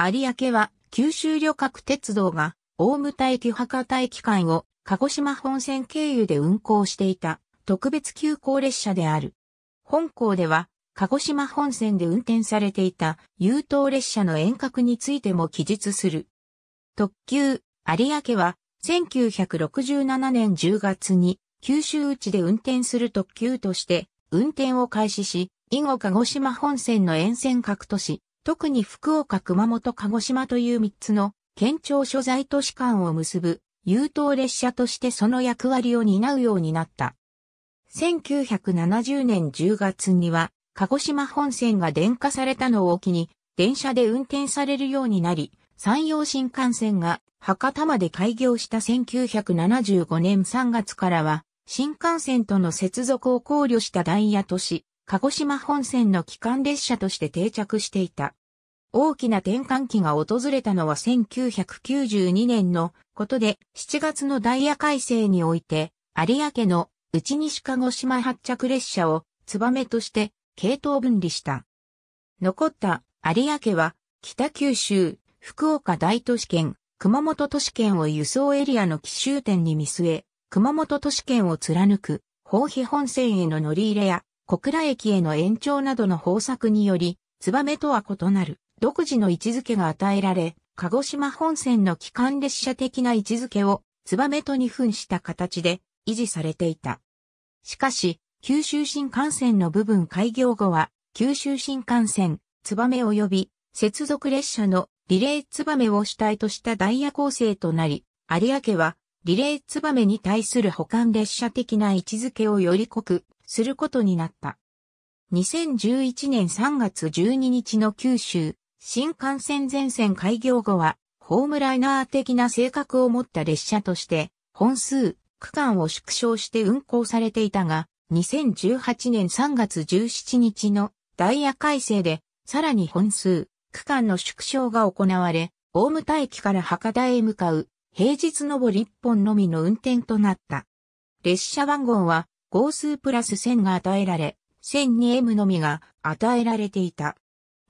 有明は九州旅客鉄道が大牟田駅博多駅間を鹿児島本線経由で運行していた特別急行列車である。本校では鹿児島本線で運転されていた優等列車の遠隔についても記述する。特急有明は1967年10月に九州内で運転する特急として運転を開始し、以後鹿児島本線の沿線各都市、特に福岡、熊本、鹿児島という3つの県庁所在都市間を結ぶ優等列車としてその役割を担うようになった。1970年10月には、鹿児島本線が電化されたのを機に、電車で運転されるようになり、山陽新幹線が博多まで開業した1975年3月からは、新幹線との接続を考慮したダイヤ都市、鹿児島本線の機関列車として定着していた。大きな転換期が訪れたのは1992年のことで7月のダイヤ改正において有明の内西鹿児島発着列車をツバメとして系統分離した。残った有明は北九州、福岡大都市圏、熊本都市圏を輸送エリアの奇襲点に見据え、熊本都市圏を貫く、宝庇本線への乗り入れや、小倉駅への延長などの方策により、ツバメとは異なる、独自の位置づけが与えられ、鹿児島本線の機関列車的な位置づけを、ツバメと二分した形で維持されていた。しかし、九州新幹線の部分開業後は、九州新幹線、ツバメ及び、接続列車のリレーツバメを主体としたダイヤ構成となり、有明は、リレーツバメに対する保管列車的な位置づけをより濃くすることになった。2011年3月12日の九州新幹線全線開業後は、ホームライナー的な性格を持った列車として、本数、区間を縮小して運行されていたが、2018年3月17日のダイヤ改正で、さらに本数、区間の縮小が行われ、大牟田駅から博多へ向かう、平日上り1本のみの運転となった。列車番号は、号数プラス1000が与えられ、1002M のみが与えられていた。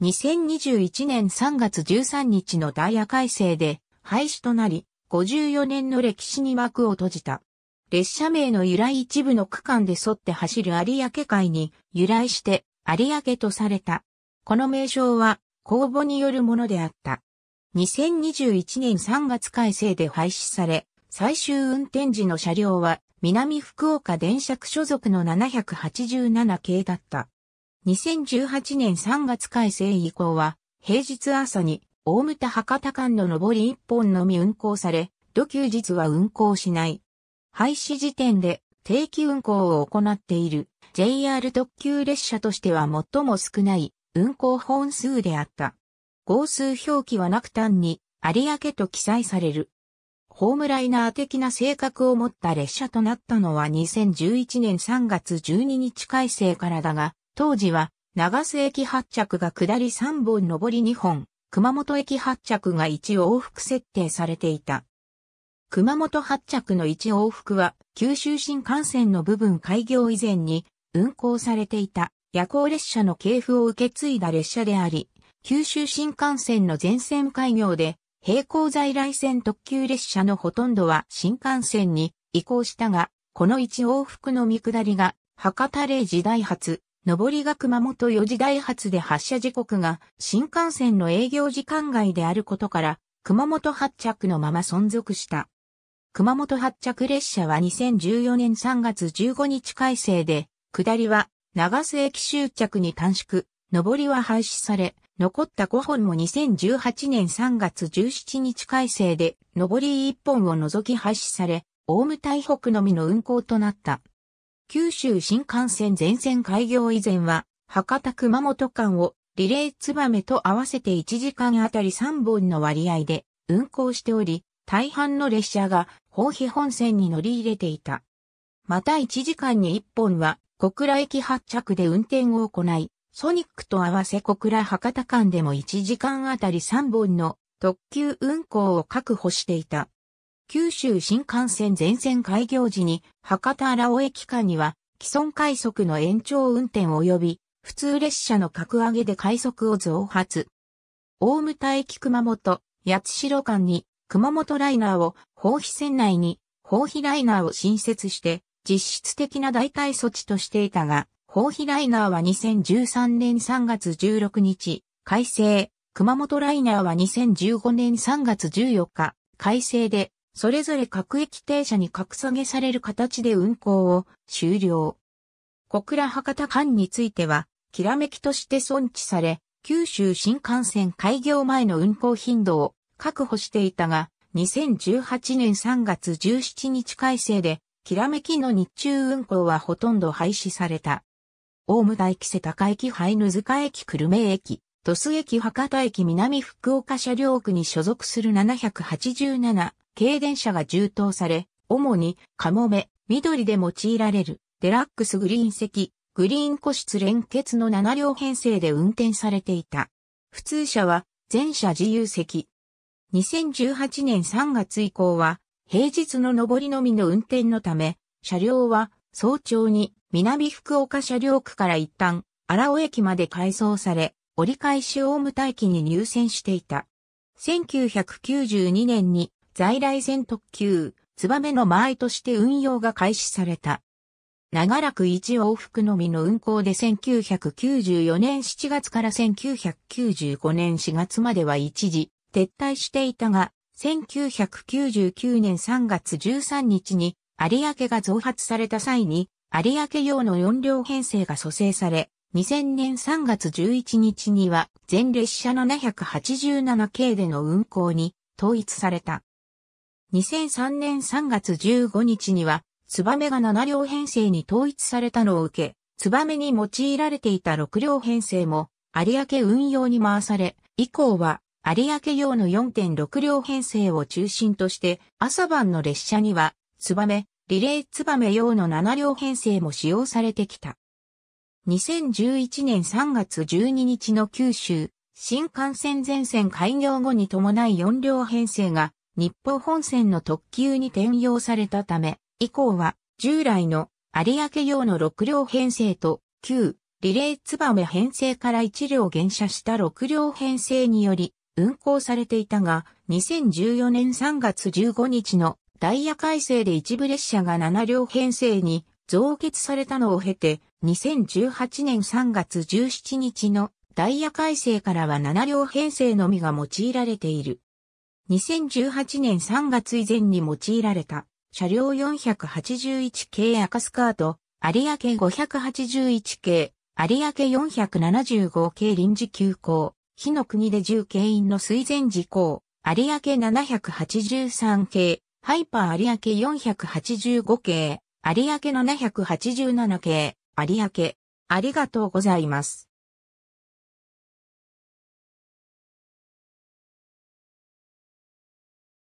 2021年3月13日のダイヤ改正で廃止となり、54年の歴史に幕を閉じた。列車名の由来一部の区間で沿って走る有明海に由来して有明とされた。この名称は公募によるものであった。2021年3月改正で廃止され、最終運転時の車両は南福岡電車区所属の787系だった。2018年3月改正以降は、平日朝に大牟田博多間の上り1本のみ運行され、土休日は運行しない。廃止時点で定期運行を行っている JR 特急列車としては最も少ない運行本数であった。号数表記はなく単に有明と記載される。ホームライナー的な性格を持った列車となったのは2011年3月12日改正からだが、当時は、長瀬駅発着が下り3本上り2本、熊本駅発着が1往復設定されていた。熊本発着の1往復は、九州新幹線の部分開業以前に、運行されていた夜行列車の系譜を受け継いだ列車であり、九州新幹線の全線開業で、並行在来線特急列車のほとんどは新幹線に移行したが、この1往復の見下りが、博多例時代初、上りが熊本4時台発で発車時刻が新幹線の営業時間外であることから、熊本発着のまま存続した。熊本発着列車は2014年3月15日改正で、下りは長洲駅終着に短縮、上りは廃止され、残った5本も2018年3月17日改正で、上り1本を除き廃止され、オウム台北のみの運行となった。九州新幹線全線開業以前は、博多熊本間をリレーツバメと合わせて1時間あたり3本の割合で運行しており、大半の列車が宝庇本線に乗り入れていた。また1時間に1本は小倉駅発着で運転を行い、ソニックと合わせ小倉博多間でも1時間あたり3本の特急運行を確保していた。九州新幹線全線開業時に博多荒尾駅間には既存快速の延長運転及び普通列車の格上げで快速を増発。大牟田駅熊本、八代間に熊本ライナーを、宝肥線内に宝肥ライナーを新設して実質的な代替措置としていたが、宝肥ライナーは2013年3月16日、改正、熊本ライナーは2015年3月14日、改正でそれぞれ各駅停車に格下げされる形で運行を終了。小倉博多間については、きらめきとして存置され、九州新幹線開業前の運行頻度を確保していたが、2018年3月17日改正で、きらめきの日中運行はほとんど廃止された。大武田駅瀬高駅灰ぬ塚駅久留米駅、鳥栖駅博多駅南福岡車両区に所属する787軽電車が充当され、主にカモメ、緑で用いられるデラックスグリーン席、グリーン個室連結の7両編成で運転されていた。普通車は全車自由席。2018年3月以降は平日の上りのみの運転のため、車両は早朝に南福岡車両区から一旦荒尾駅まで改装され、折り返しオウム待機に入選していた。1992年に在来線特急、ツバメの舞として運用が開始された。長らく一往復のみの運行で1994年7月から1995年4月までは一時撤退していたが、1999年3月13日に有明が増発された際に有明用の4両編成が蘇生され、2000年3月11日には全列車787系での運行に統一された。2003年3月15日には、ツバメが7両編成に統一されたのを受け、ツバメに用いられていた6両編成も、有明運用に回され、以降は、有明用の4.6両編成を中心として、朝晩の列車には、ツバメ、リレーツバメ用の7両編成も使用されてきた。2011年3月12日の九州、新幹線全線開業後に伴い4両編成が日報本線の特急に転用されたため、以降は従来の有明用の6両編成と旧リレーツバメ編成から1両減車した6両編成により運行されていたが、2014年3月15日のダイヤ改正で一部列車が7両編成に増結されたのを経て、2018年3月17日のダイヤ改正からは7両編成のみが用いられている。2018年3月以前に用いられた車両481系赤スカート、有明581系、有明475系臨時急行、火の国で10系員の水前事項、有明783系、ハイパー有明485系、有明787系、有明、ありがとうございます。